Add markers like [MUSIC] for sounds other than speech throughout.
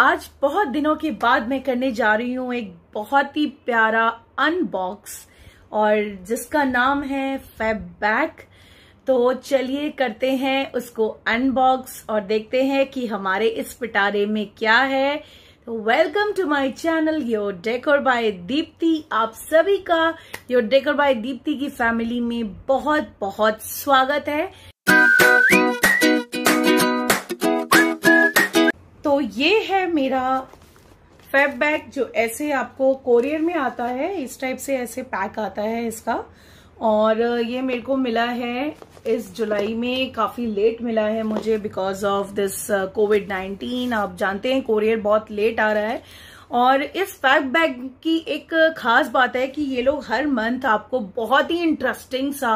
आज बहुत दिनों के बाद मैं करने जा रही हूँ एक बहुत ही प्यारा अनबॉक्स और जिसका नाम है फैब बैक तो चलिए करते हैं उसको अनबॉक्स और देखते हैं कि हमारे इस पिटारे में क्या है तो welcome to my channel your decor by Deepti आप सभी का योर डेकोर बाय दीप्ति की फैमिली में बहुत बहुत स्वागत है ये है मेरा फैब बैग जो ऐसे आपको कोरियर में आता है इस टाइप से ऐसे पैक आता है इसका और ये मेरे को मिला है इस जुलाई में काफ़ी लेट मिला है मुझे बिकॉज ऑफ दिस कोविड 19 आप जानते हैं कोरियर बहुत लेट आ रहा है और इस फैब बैग की एक खास बात है कि ये लोग हर मंथ आपको बहुत ही इंटरेस्टिंग सा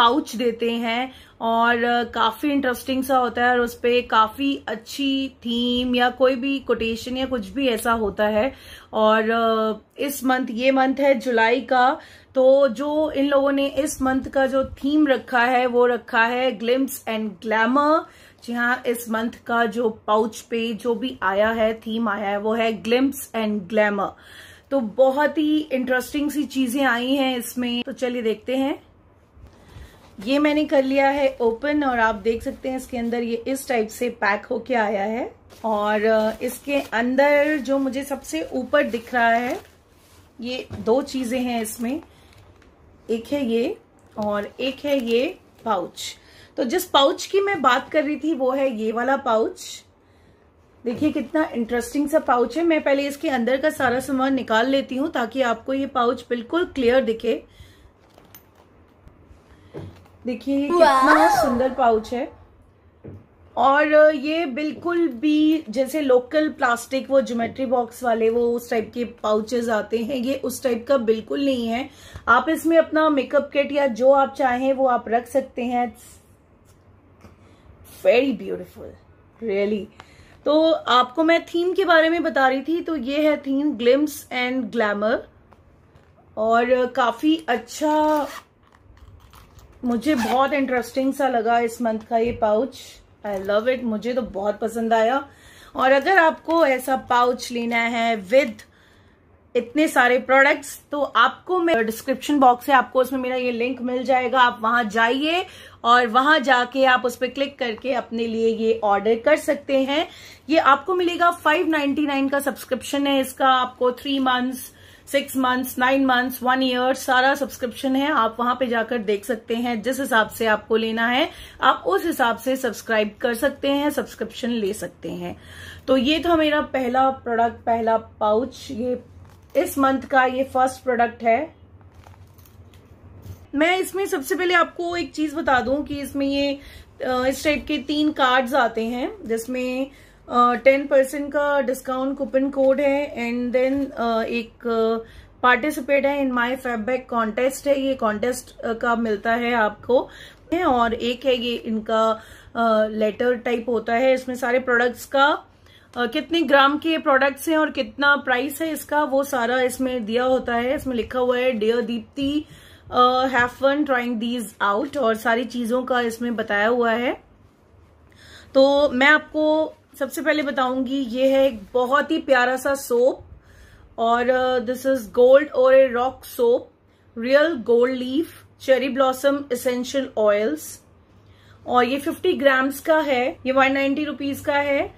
पाउच देते हैं और काफ़ी इंटरेस्टिंग सा होता है और उस पर काफ़ी अच्छी थीम या कोई भी कोटेशन या कुछ भी ऐसा होता है और इस मंथ ये मंथ है जुलाई का तो जो इन लोगों ने इस मंथ का जो थीम रखा है वो रखा है ग्लिम्स एंड ग्लैमर जी हाँ इस मंथ का जो पाउच पे जो भी आया है थीम आया है वो है ग्लिम्स एंड ग्लैमर तो बहुत ही इंटरेस्टिंग सी चीजें आई हैं इसमें तो चलिए देखते हैं ये मैंने कर लिया है ओपन और आप देख सकते हैं इसके अंदर ये इस टाइप से पैक होके आया है और इसके अंदर जो मुझे सबसे ऊपर दिख रहा है ये दो चीज़ें हैं इसमें एक है ये और एक है ये पाउच तो जिस पाउच की मैं बात कर रही थी वो है ये वाला पाउच देखिए कितना इंटरेस्टिंग सा पाउच है मैं पहले इसके अंदर का सारा सामान निकाल लेती हूँ ताकि आपको ये पाउच बिल्कुल क्लियर दिखे देखिए ये कितना सुंदर पाउच है और ये बिल्कुल भी जैसे लोकल प्लास्टिक वो ज्योमेट्री बॉक्स वाले वो उस टाइप के पाउचेस आते हैं ये उस टाइप का बिल्कुल नहीं है आप इसमें अपना मेकअप किट या जो आप चाहें वो आप रख सकते हैं वेरी ब्यूटिफुल रियली तो आपको मैं थीम के बारे में बता रही थी तो ये है थीम ग्लिम्स एंड ग्लैमर और काफी अच्छा मुझे बहुत इंटरेस्टिंग सा लगा इस मंथ का ये पाउच आई लव इट मुझे तो बहुत पसंद आया और अगर आपको ऐसा पाउच लेना है विद इतने सारे प्रोडक्ट्स तो आपको मेरा डिस्क्रिप्शन बॉक्स है आपको उसमें मेरा ये लिंक मिल जाएगा आप वहां जाइए और वहां जाके आप उस पर क्लिक करके अपने लिए ये ऑर्डर कर सकते हैं ये आपको मिलेगा 599 का सब्सक्रिप्शन है इसका आपको three months six months nine months one year सारा सब्सक्रिप्शन है आप वहां पे जाकर देख सकते हैं जिस हिसाब से आपको लेना है आप उस हिसाब से सब्सक्राइब कर सकते हैं सब्सक्रिप्शन ले सकते हैं तो ये था मेरा पहला प्रोडक्ट पहला पाउच ये इस मंथ का ये फर्स्ट प्रोडक्ट है मैं इसमें सबसे पहले आपको एक चीज बता दूं कि इसमें ये इस टाइप के तीन कार्ड्स आते हैं जिसमें टेन परसेंट का डिस्काउंट कूपन कोड है एंड देन uh, एक पार्टिसिपेट uh, है इन माय फैबबैक कॉन्टेस्ट है ये कॉन्टेस्ट uh, का मिलता है आपको और एक है ये इनका लेटर uh, टाइप होता है इसमें सारे प्रोडक्ट्स का कितने ग्राम के प्रोडक्ट्स हैं और कितना प्राइस है इसका वो सारा इसमें दिया होता है इसमें लिखा हुआ है dear Deepti have fun trying these out और सारी चीजों का इसमें बताया हुआ है तो मैं आपको सबसे पहले बताऊंगी ये है एक बहुत ही प्यारा सा सोप और दिस इज गोल्ड और a rock soap real gold leaf cherry blossom essential oils और ये 50 ग्राम्स का है ये 190 नाइन्टी रुपीज का है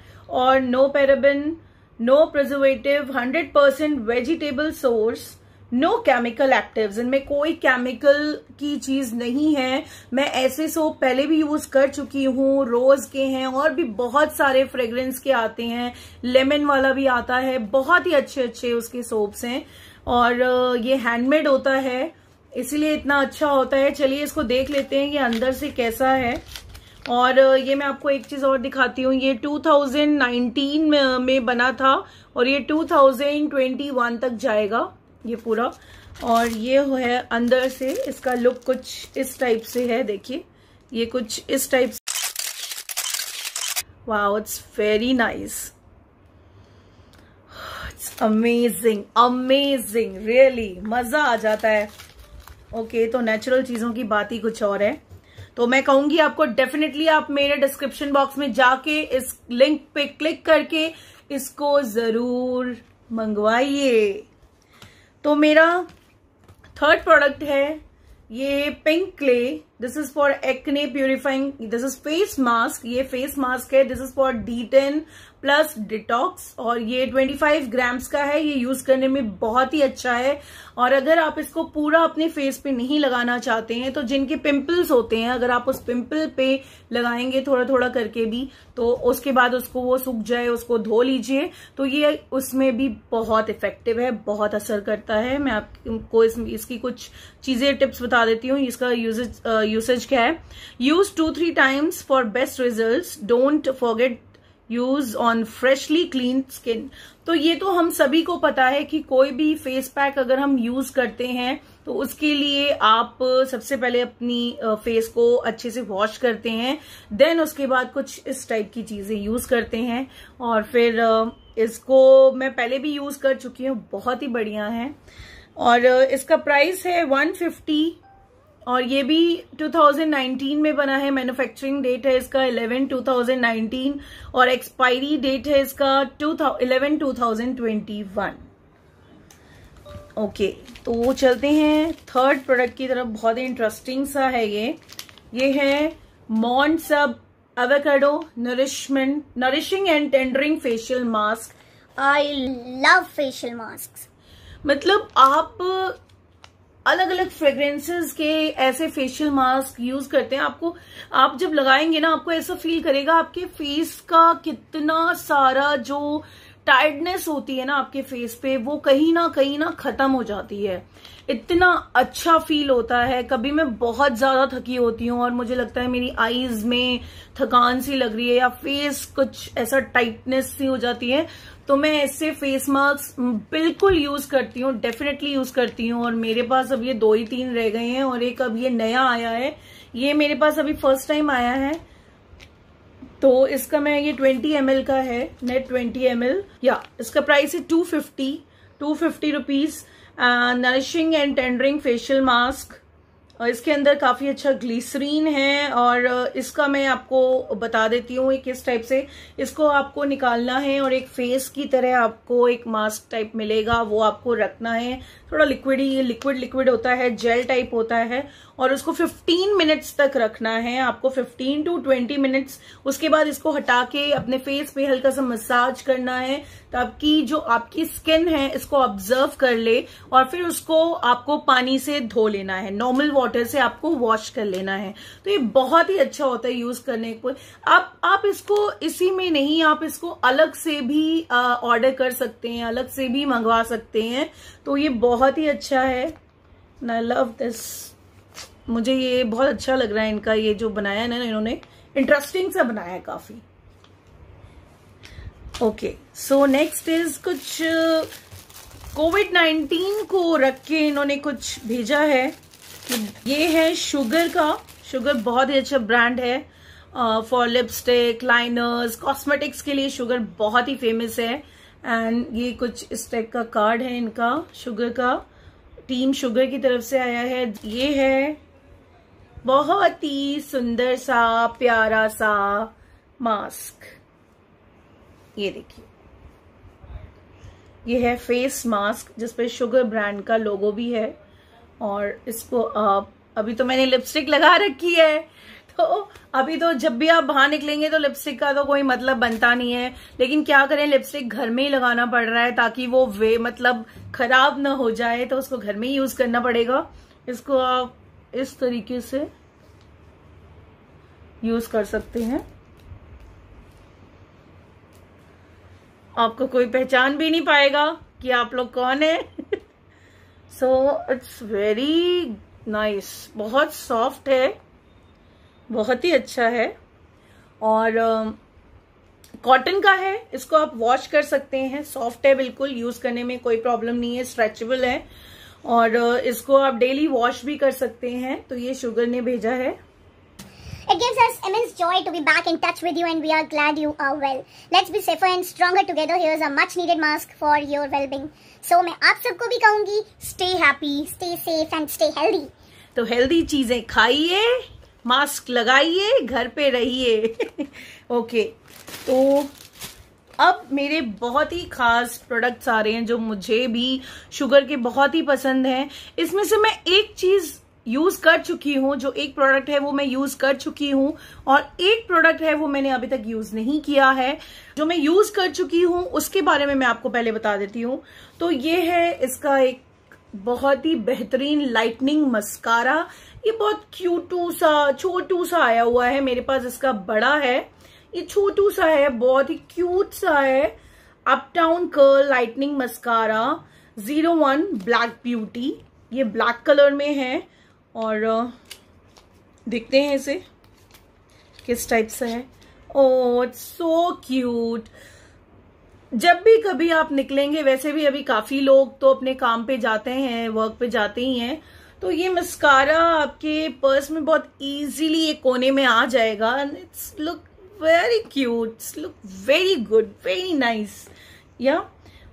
और no paraben no preservative 100% vegetable source no chemical active इनमें कोई केमिकल की चीज नहीं है मैं ऐसे सोप पहले भी यूज कर चुकी हूँ रोज के हैं और भी बहुत सारे फ्रेग्रेंस के आते हैं लेमन वाला भी आता है बहुत ही अच्छे अच्छे उसके सोप्स हैं और ये हैंडमेड होता है इसीलिए इतना अच्छा होता है चलिए इसको देख लेते हैं ये अंदर से कैसा है और ये मैं आपको एक चीज़ और दिखाती हूँ ये 2019 में बना था और ये 2021 तक जाएगा ये पूरा और ये है अंदर से इसका लुक कुछ इस टाइप से है देखिए ये कुछ इस टाइप से वाह it's very nice it's amazing amazing really मज़ा आ जाता है ओके okay, तो नेचुरल चीज़ों की बात ही कुछ और है तो मैं कहूंगी आपको डेफिनेटली आप मेरे डिस्क्रिप्शन बॉक्स में जाके इस लिंक पे क्लिक करके इसको जरूर मंगवाइए तो मेरा थर्ड प्रोडक्ट है ये pink clay this is for acne purifying this is face mask ये फेस मास्क है this is for D ten plus detox और ये 25 ग्राम्स का है ये यूज करने में बहुत ही अच्छा है और अगर आप इसको पूरा अपने फेस पे नहीं लगाना चाहते हैं तो जिनके पिंपल्स होते हैं अगर आप उस पिंपल पे लगाएंगे थोड़ा थोड़ा करके भी तो उसके बाद उसको वो सूख जाए उसको धो लीजिए तो ये उसमें भी बहुत इफेक्टिव है बहुत असर करता है मैं आपको इस, इसकी कुछ चीजें टिप्स बता देती हूँ इसका यूसेज यूसेज क्या है use two three times for best result don't forget use on freshly clean skin तो ये तो हम सभी को पता है कि कोई भी फेस पैक अगर हम यूज करते हैं तो उसके लिए आप सबसे पहले अपनी फेस को अच्छे से वॉश करते हैं देन उसके बाद कुछ इस टाइप की चीजें यूज करते हैं और फिर इसको मैं पहले भी यूज कर चुकी हूँ बहुत ही बढ़िया है और इसका प्राइस है वन फिफ्टी और ये भी 2019 में बना है मैन्युफैक्चरिंग डेट है इसका 11 2019 और एक्सपायरी डेट है इसका 11 2021 ओके तो वो चलते हैं थर्ड प्रोडक्ट की तरफ बहुत ही इंटरेस्टिंग सा है ये ये है मॉन्ट सब avocado nourishment nourishing and tendering facial mask I love facial mask मतलब आप अलग अलग फ्रेग्रेंसेस के ऐसे फेशियल मास्क यूज करते हैं आपको आप जब लगाएंगे ना आपको ऐसा फील करेगा आपके फेस का कितना सारा जो टायर्डनेस होती है ना आपके फेस पे वो कहीं ना कहीं ना खत्म हो जाती है इतना अच्छा फील होता है कभी मैं बहुत ज्यादा थकी होती हूँ और मुझे लगता है मेरी आईज में थकान सी लग रही है या फेस कुछ ऐसा टाइटनेस सी हो जाती है तो मैं ऐसे फेस मास्क बिल्कुल यूज करती हूँ डेफिनेटली यूज करती हूँ और मेरे पास अब ये दो ही तीन रह गए हैं और एक अब ये नया आया है ये मेरे पास अभी फर्स्ट टाइम आया है तो इसका मैं ये 20 एम का है नेट 20 एम या इसका प्राइस है 250 250 rupees nourishing and tendering facial mask इसके अंदर काफ़ी अच्छा ग्लिसरीन है और इसका मैं आपको बता देती हूँ किस टाइप से इसको आपको निकालना है और एक फेस की तरह आपको एक मास्क टाइप मिलेगा वो आपको रखना है थोड़ा लिक्विड ही लिक्विड लिक्विड होता है जेल टाइप होता है और उसको 15 मिनट्स तक रखना है आपको 15 टू 20 मिनट्स उसके बाद इसको हटा के अपने फेस पे हल्का सा मसाज करना है ताकि जो आपकी स्किन है इसको ऑब्जर्व कर ले और फिर उसको आपको पानी से धो लेना है नॉर्मल वाटर से आपको वॉश कर लेना है तो ये बहुत ही अच्छा होता है यूज करने को आप आप इसको इसी में नहीं आप इसको अलग से भी ऑर्डर कर सकते हैं अलग से भी मंगवा सकते हैं तो ये बहुत ही अच्छा है आई लव दिस मुझे ये बहुत अच्छा लग रहा है इनका ये जो बनाया है ना इन्होंने इंटरेस्टिंग सा बनाया है काफ़ी ओके सो नेक्स्ट इज कुछ कोविड uh, नाइन्टीन को रख के इन्होंने कुछ भेजा है ये है शुगर का शुगर बहुत ही अच्छा ब्रांड है फॉर लिपस्टिक लाइनर्स कॉस्मेटिक्स के लिए शुगर बहुत ही फेमस है एंड ये कुछ इस टाइप का कार्ड है इनका शुगर का टीम शुगर की तरफ से आया है ये है बहुत ही सुंदर सा प्यारा सा मास्क ये देखिए ये है फेस मास्क जिसपे शुगर ब्रांड का लोगो भी है और इसको आप अभी तो मैंने लिपस्टिक लगा रखी है तो अभी तो जब भी आप बाहर निकलेंगे तो लिपस्टिक का तो कोई मतलब बनता नहीं है लेकिन क्या करें लिपस्टिक घर में ही लगाना पड़ रहा है ताकि वो वे मतलब खराब ना हो जाए तो उसको घर में ही यूज करना पड़ेगा इसको आप इस तरीके से यूज कर सकते हैं आपको कोई पहचान भी नहीं पाएगा कि आप लोग कौन [LAUGHS] है सो इट्स वेरी नाइस बहुत सॉफ्ट है बहुत ही अच्छा है और कॉटन का है इसको आप वॉश कर सकते हैं सॉफ्ट है बिल्कुल यूज करने में कोई प्रॉब्लम नहीं है स्ट्रेचेबल है और इसको आप डेली वॉश भी कर सकते हैं तो ये शुगर ने भेजा है It gives us immense joy to be back in touch with you and we are glad you are well. Let's be safer and stronger together. Here's a much needed mask for your well-being. So मैं आप सबको भी कहूंगी stay happy, stay safe and stay healthy. तो healthy चीजें खाइए mask लगाइए घर पे रहिए ओके [LAUGHS] तो अब मेरे बहुत ही खास प्रोडक्ट्स आ रहे हैं जो मुझे भी शुगर के बहुत ही पसंद हैं इसमें से मैं एक चीज़ यूज कर चुकी हूँ जो एक प्रोडक्ट है वो मैं यूज कर चुकी हूँ और एक प्रोडक्ट है वो मैंने अभी तक यूज नहीं किया है जो मैं यूज कर चुकी हूं उसके बारे में मैं आपको पहले बता देती हूँ तो ये है इसका एक बहुत ही बेहतरीन लाइटनिंग मस्कारा ये बहुत क्यूटू सा छोटू सा आया हुआ है मेरे पास इसका बड़ा है ये छोटू सा है बहुत ही क्यूट सा है uptown curl lightning mascara zero one black beauty ये ब्लैक कलर में है और देखते हैं इसे किस टाइप से है ओ इट्स सो क्यूट जब भी कभी आप निकलेंगे वैसे भी अभी काफी लोग तो अपने काम पे जाते हैं वर्क पे जाते ही हैं तो ये मस्कारा आपके पर्स में बहुत इजीली एक कोने में आ जाएगा and it's look very cute it's look very good very nice या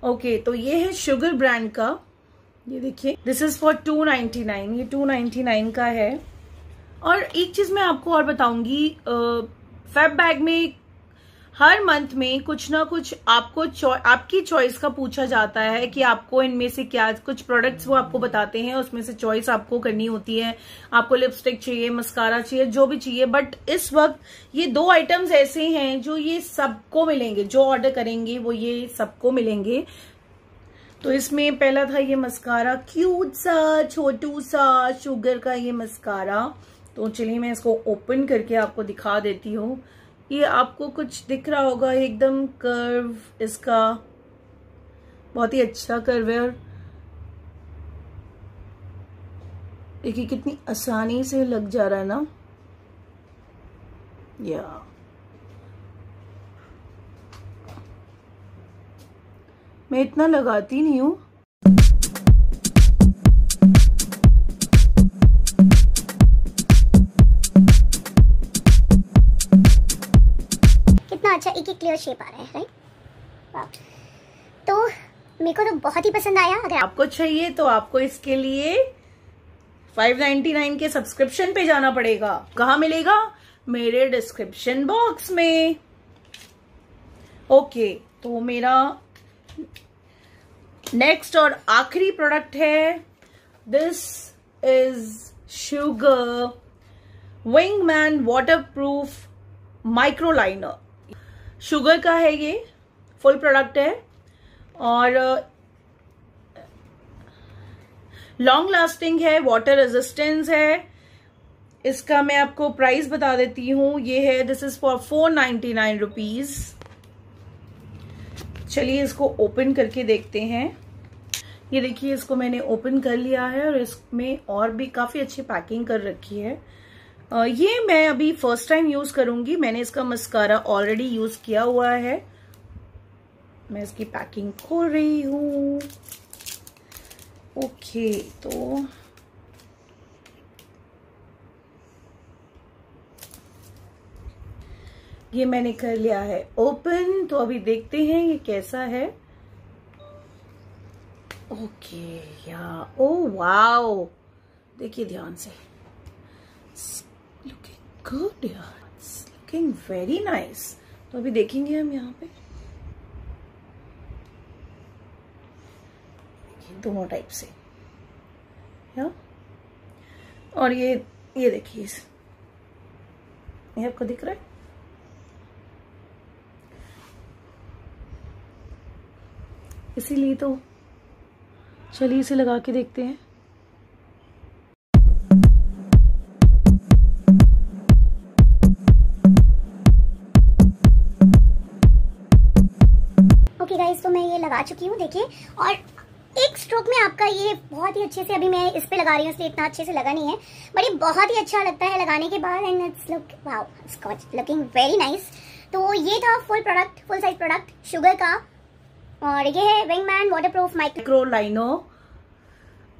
ओके तो ये है शुगर ब्रांड का ये देखिए this is for two nine ये टू नाइन्टी नाइन का है और एक चीज मैं आपको और बताऊंगी फैब बैग में हर मंथ में कुछ ना कुछ आपको चौ, आपकी चॉइस का पूछा जाता है कि आपको इनमें से क्या कुछ प्रोडक्ट्स वो आपको बताते हैं उसमें से चॉइस आपको करनी होती है आपको लिपस्टिक चाहिए मस्कारा चाहिए जो भी चाहिए बट इस वक्त ये दो आइटम्स ऐसे हैं जो ये सबको मिलेंगे जो ऑर्डर करेंगे वो ये सबको मिलेंगे तो इसमें पहला था ये मस्कारा क्यूट सा छोटू सा शुगर का ये मस्कारा तो चलिए मैं इसको ओपन करके आपको दिखा देती हूँ ये आपको कुछ दिख रहा होगा एकदम कर्व इसका बहुत ही अच्छा कर्व है और देखिए कितनी आसानी से लग जा रहा है ना या मैं इतना लगाती नहीं हूं एक एक क्लियर शेप आ रहा है राइट तो मेरे को तो बहुत ही पसंद आया अगर आपको चाहिए तो आपको इसके लिए 599 के सब्सक्रिप्शन पे जाना पड़ेगा कहा मिलेगा मेरे डिस्क्रिप्शन बॉक्स में ओके तो मेरा नेक्स्ट और आखिरी प्रोडक्ट है this is sugar wingman waterproof microliner sugar का है ये फुल प्रोडक्ट है और लॉन्ग लास्टिंग है वाटर रेजिस्टेंस है इसका मैं आपको प्राइस बता देती हूं ये है this is for four ninety nine rupees चलिए इसको ओपन करके देखते हैं ये देखिए इसको मैंने ओपन कर लिया है और इसमें और भी काफ़ी अच्छी पैकिंग कर रखी है ये मैं अभी फर्स्ट टाइम यूज करूंगी मैंने इसका मस्कारा ऑलरेडी यूज किया हुआ है मैं इसकी पैकिंग खोल रही हूं ओके तो ये मैंने कर लिया है ओपन तो अभी देखते हैं ये कैसा है ओके या ओ वाओ देखिए ध्यान से गुड यार इट्स लुकिंग वेरी नाइस तो अभी देखेंगे हम यहाँ पे दोनों टाइप से या और ये ये देखिए ये आपको दिख रहा है इसीलिए तो चलिए इसे लगा के देखते हैं लगा चुकी हूँ देखिए और एक स्ट्रोक में आपका ये बहुत ही अच्छे से अभी मैं इस पर लगा रही हूँ इसलिए इतना अच्छे से लगा नहीं है बट ये बहुत ही अच्छा लगता है लगाने के बाद and it's look wow scotch looking very nice तो ये था full product full size product sugar का और ये है wingman waterproof microliner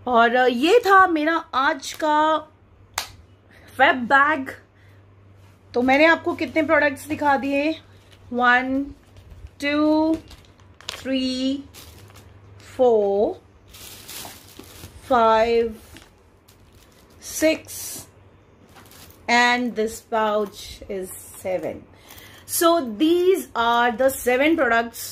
और uh, ये था मेरा आज का वेब बैग तो मैंने आपको कितने प्रोडक्ट्स दिखा दिए one two three, four, five, six, and this pouch is seven. So these are the seven products.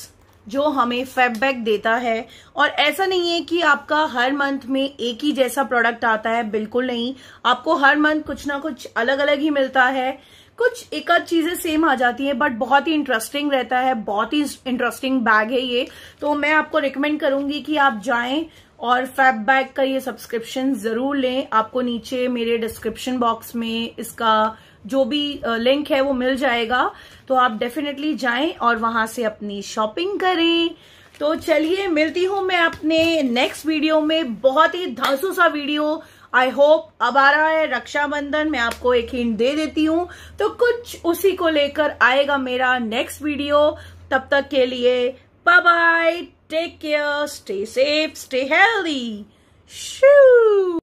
जो हमें फेडबैक देता है और ऐसा नहीं है कि आपका हर मंथ में एक ही जैसा प्रोडक्ट आता है बिल्कुल नहीं आपको हर मंथ कुछ ना कुछ अलग अलग ही मिलता है कुछ एक आध चीजें सेम आ जाती हैं बट बहुत ही इंटरेस्टिंग रहता है बहुत ही इंटरेस्टिंग बैग है ये तो मैं आपको रिकमेंड करूंगी कि आप जाएं और फैब बैग का ये सब्सक्रिप्शन जरूर लें आपको नीचे मेरे डिस्क्रिप्शन बॉक्स में इसका जो भी लिंक है वो मिल जाएगा तो आप डेफिनेटली जाएं और वहां से अपनी शॉपिंग करें तो चलिए मिलती हूं मैं अपने नेक्स्ट वीडियो में बहुत ही धांसू सा वीडियो आई होप अब आ रहा है रक्षाबंधन मैं आपको एक हिंट दे देती हूँ तो कुछ उसी को लेकर आएगा मेरा नेक्स्ट वीडियो तब तक के लिए bye bye take care stay safe stay healthy शू